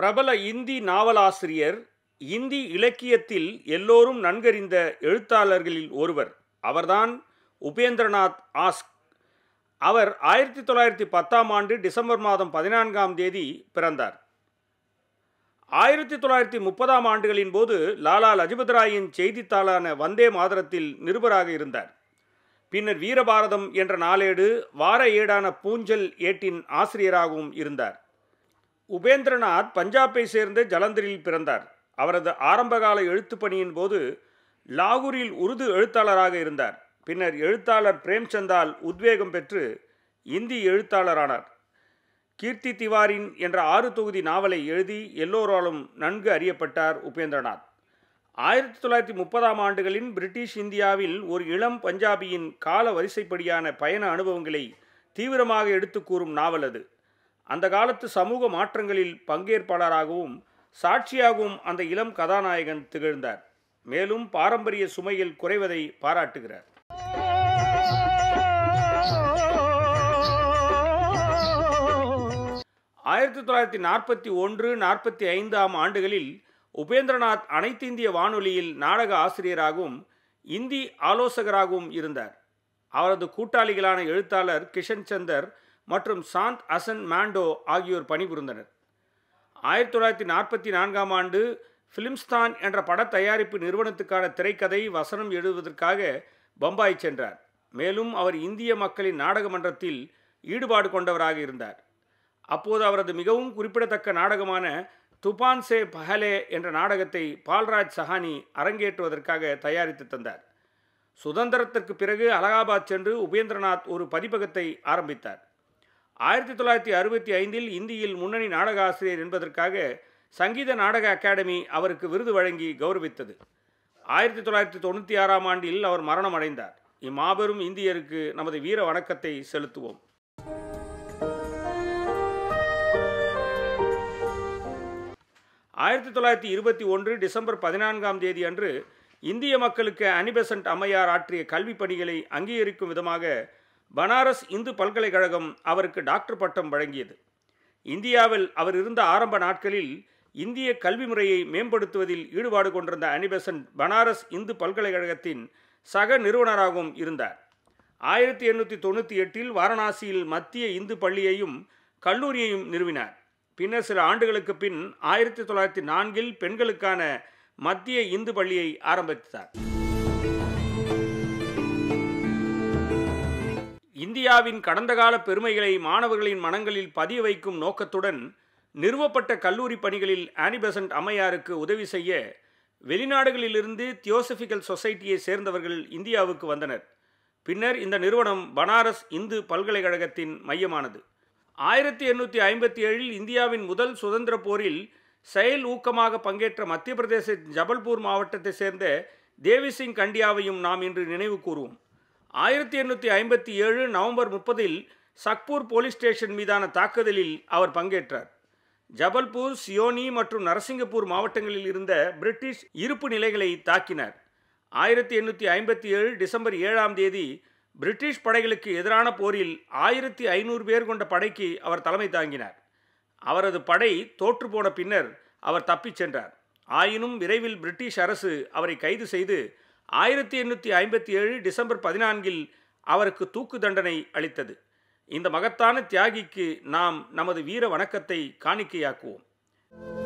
பிரபல இந்தி நாவலாசிரியர் இந்தி இலக்கியத்தில் எல்லோரும் நன்கறிந்த எழுத்தாளர்களில் ஒருவர் அவர்தான் உபேந்திரநாத் ஆஸ்க் அவர் ஆயிரத்தி தொள்ளாயிரத்தி பத்தாம் ஆண்டு டிசம்பர் மாதம் பதினான்காம் தேதி பிறந்தார் ஆயிரத்தி தொள்ளாயிரத்தி முப்பதாம் ஆண்டுகளின் போது லாலா லஜபத் ராயின் செய்தித்தாளான வந்தே மாதரத்தில் நிருபராக இருந்தார் பின்னர் வீரபாரதம் என்ற நாளேடு வார ஏடான பூஞ்சல் ஏட்டின் ஆசிரியராகவும் இருந்தார் உபேந்திரநாத் பஞ்சாபை சேர்ந்த ஜலந்தரில் பிறந்தார் அவரது ஆரம்பகால எழுத்துப் பணியின் போது லாகூரில் உருது எழுத்தாளராக இருந்தார் பின்னர் எழுத்தாளர் பிரேம்சந்தால் உத்வேகம் பெற்று இந்தி எழுத்தாளரானார் கீர்த்தி திவாரின் என்ற ஆறு தொகுதி நாவலை எழுதி எல்லோராலும் நன்கு அறியப்பட்டார் உபேந்திரநாத் ஆயிரத்தி தொள்ளாயிரத்தி முப்பதாம் ஆண்டுகளின் பிரிட்டிஷ் இந்தியாவில் ஒரு இளம் பஞ்சாபியின் கால வரிசைப்படியான பயண அனுபவங்களை தீவிரமாக எடுத்து கூறும் நாவல் அது அந்த காலத்து சமூக மாற்றங்களில் பங்கேற்பாளராகவும் சாட்சியாகவும் அந்த இளம் கதாநாயகன் திகழ்ந்தார் மேலும் பாரம்பரிய சுமையில் குறைவதை பாராட்டுகிறார் ஆயிரத்தி தொள்ளாயிரத்தி நாற்பத்தி ஒன்று நாற்பத்தி ஐந்தாம் ஆண்டுகளில் உபேந்திரநாத் அனைத்து இந்திய வானொலியில் நாடக ஆசிரியராகவும் இந்தி ஆலோசகராகவும் இருந்தார் அவரது கூட்டாளிகளான எழுத்தாளர் கிஷன் சந்தர் மற்றும் சாந்த் அசன் மாண்டோ ஆகியோர் பணிபுரிந்தனர் ஆயிரத்தி தொள்ளாயிரத்தி நாற்பத்தி நான்காம் ஆண்டு ஃபிலிம்ஸ்தான் என்ற பட தயாரிப்பு நிறுவனத்துக்கான திரைக்கதை வசனம் எழுதுவதற்காக பம்பாய் சென்றார் மேலும் அவர் இந்திய மக்களின் நாடக மன்றத்தில் ஈடுபாடு கொண்டவராக இருந்தார் அப்போது அவரது மிகவும் குறிப்பிடத்தக்க நாடகமான துபான் சே பஹலே என்ற நாடகத்தை பால்ராஜ் சஹானி அரங்கேற்றுவதற்காக தயாரித்து தந்தார் சுதந்திரத்திற்கு பிறகு அலகாபாத் சென்று உபேந்திரநாத் ஒரு பதிப்பகத்தை ஆரம்பித்தார் ஆயிரத்தி தொள்ளாயிரத்தி அறுபத்தி ஐந்தில் இந்தியில் முன்னணி நாடக ஆசிரியர் என்பதற்காக சங்கீத நாடக அகாடமி அவருக்கு விருது வழங்கி கௌரவித்தது ஆயிரத்தி தொள்ளாயிரத்தி தொண்ணூற்றி ஆறாம் ஆண்டில் அவர் மரணம் அடைந்தார் இம்மாபெரும் இந்தியருக்கு நமது வீர வணக்கத்தை செலுத்துவோம் ஆயிரத்தி தொள்ளாயிரத்தி இருபத்தி ஒன்று டிசம்பர் பதினான்காம் தேதி அன்று இந்திய மக்களுக்கு அனிபெசன்ட் அம்மையார் ஆற்றிய கல்வி பணிகளை அங்கீகரிக்கும் விதமாக பனாரஸ் இந்து பல்கலைக்கழகம் அவருக்கு டாக்டர் பட்டம் வழங்கியது இந்தியாவில் அவர் இருந்த ஆரம்ப நாட்களில் இந்திய கல்வி முறையை மேம்படுத்துவதில் ஈடுபாடு கொண்டிருந்த அனிபெசன்ட் பனாரஸ் இந்து பல்கலைக்கழகத்தின் சக நிறுவனராகவும் இருந்தார் ஆயிரத்தி எண்ணூற்றி தொண்ணூற்றி எட்டில் வாரணாசியில் மத்திய இந்து பள்ளியையும் கல்லூரியையும் நிறுவினார் பின்னர் சில ஆண்டுகளுக்கு பின் ஆயிரத்தி தொள்ளாயிரத்தி நான்கில் பெண்களுக்கான மத்திய இந்து பள்ளியை ஆரம்பித்தார் இந்தியாவின் கடந்த கால பெருமைகளை மாணவர்களின் மனங்களில் பதிய வைக்கும் நோக்கத்துடன் நிறுவப்பட்ட கல்லூரி பணிகளில் ஆனிபெசன்ட் அம்மையாருக்கு உதவி செய்ய வெளிநாடுகளிலிருந்து தியோசபிக்கல் சொசைட்டியை சேர்ந்தவர்கள் இந்தியாவுக்கு வந்தனர் பின்னர் இந்த நிறுவனம் பனாரஸ் இந்து பல்கலைக்கழகத்தின் மையமானது ஆயிரத்தி எண்ணூற்றி ஐம்பத்தி ஏழில் இந்தியாவின் முதல் சுதந்திர போரில் செயல் ஊக்கமாக பங்கேற்ற மத்திய பிரதேச ஜபல்பூர் மாவட்டத்தைச் சேர்ந்த தேவிசிங் கண்டியாவையும் நாம் இன்று நினைவு கூறுவோம் ஆயிரத்தி எண்ணூற்றி ஐம்பத்தி ஏழு நவம்பர் முப்பதில் சக்பூர் போலீஸ் ஸ்டேஷன் மீதான தாக்குதலில் அவர் பங்கேற்றார் ஜபல்பூர் சியோனி மற்றும் நரசிங்கப்பூர் மாவட்டங்களில் இருந்த பிரிட்டிஷ் இருப்பு நிலைகளை தாக்கினார் ஆயிரத்தி எண்ணூற்றி ஐம்பத்தி ஏழு டிசம்பர் ஏழாம் தேதி பிரிட்டிஷ் படைகளுக்கு எதிரான போரில் ஆயிரத்தி ஐநூறு பேர் கொண்ட படைக்கு அவர் தலைமை தாங்கினார் அவரது படை தோற்றுப்போன பின்னர் அவர் தப்பிச் சென்றார் ஆயினும் விரைவில் பிரிட்டிஷ் அரசு அவரை கைது செய்து ஆயிரத்தி எண்ணூற்றி ஐம்பத்தி ஏழு டிசம்பர் பதினான்கில் அவருக்கு தூக்கு தண்டனை அளித்தது இந்த மகத்தான தியாகிக்கு நாம் நமது வீர வணக்கத்தை காணிக்கையாக்குவோம்